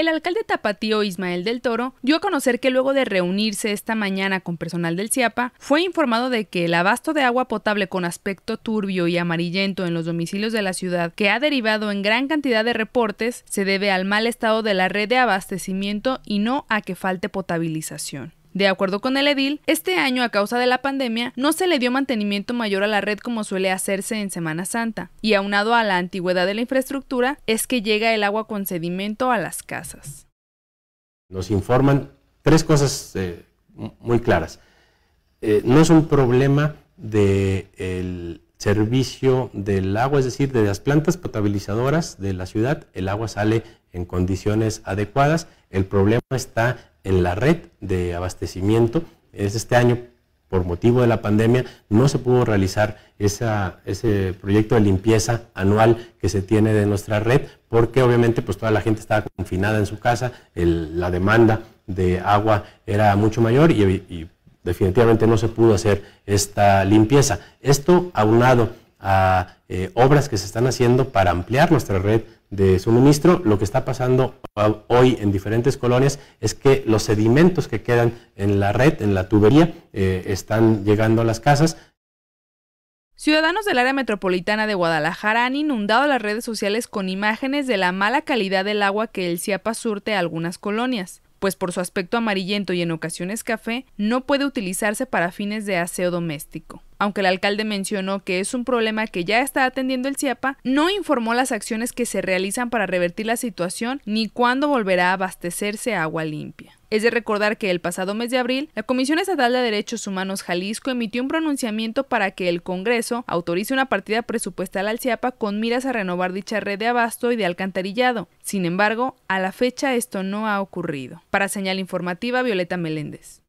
El alcalde tapatío Ismael del Toro dio a conocer que luego de reunirse esta mañana con personal del CIAPA, fue informado de que el abasto de agua potable con aspecto turbio y amarillento en los domicilios de la ciudad, que ha derivado en gran cantidad de reportes, se debe al mal estado de la red de abastecimiento y no a que falte potabilización. De acuerdo con el edil, este año a causa de la pandemia no se le dio mantenimiento mayor a la red como suele hacerse en Semana Santa, y aunado a la antigüedad de la infraestructura es que llega el agua con sedimento a las casas. Nos informan tres cosas eh, muy claras. Eh, no es un problema del servicio del agua, es decir, de las plantas potabilizadoras de la ciudad, el agua sale en condiciones adecuadas. El problema está en la red de abastecimiento. este año, por motivo de la pandemia, no se pudo realizar ese proyecto de limpieza anual que se tiene de nuestra red, porque obviamente pues, toda la gente estaba confinada en su casa, la demanda de agua era mucho mayor y, y definitivamente no se pudo hacer esta limpieza. Esto aunado a eh, obras que se están haciendo para ampliar nuestra red de suministro. Lo que está pasando hoy en diferentes colonias es que los sedimentos que quedan en la red, en la tubería, eh, están llegando a las casas. Ciudadanos del área metropolitana de Guadalajara han inundado las redes sociales con imágenes de la mala calidad del agua que el CIAPA surte a algunas colonias, pues por su aspecto amarillento y en ocasiones café, no puede utilizarse para fines de aseo doméstico aunque el alcalde mencionó que es un problema que ya está atendiendo el CIAPA, no informó las acciones que se realizan para revertir la situación ni cuándo volverá a abastecerse agua limpia. Es de recordar que el pasado mes de abril, la Comisión Estatal de Derechos Humanos Jalisco emitió un pronunciamiento para que el Congreso autorice una partida presupuestal al CIAPA con miras a renovar dicha red de abasto y de alcantarillado. Sin embargo, a la fecha esto no ha ocurrido. Para señal informativa, Violeta Meléndez.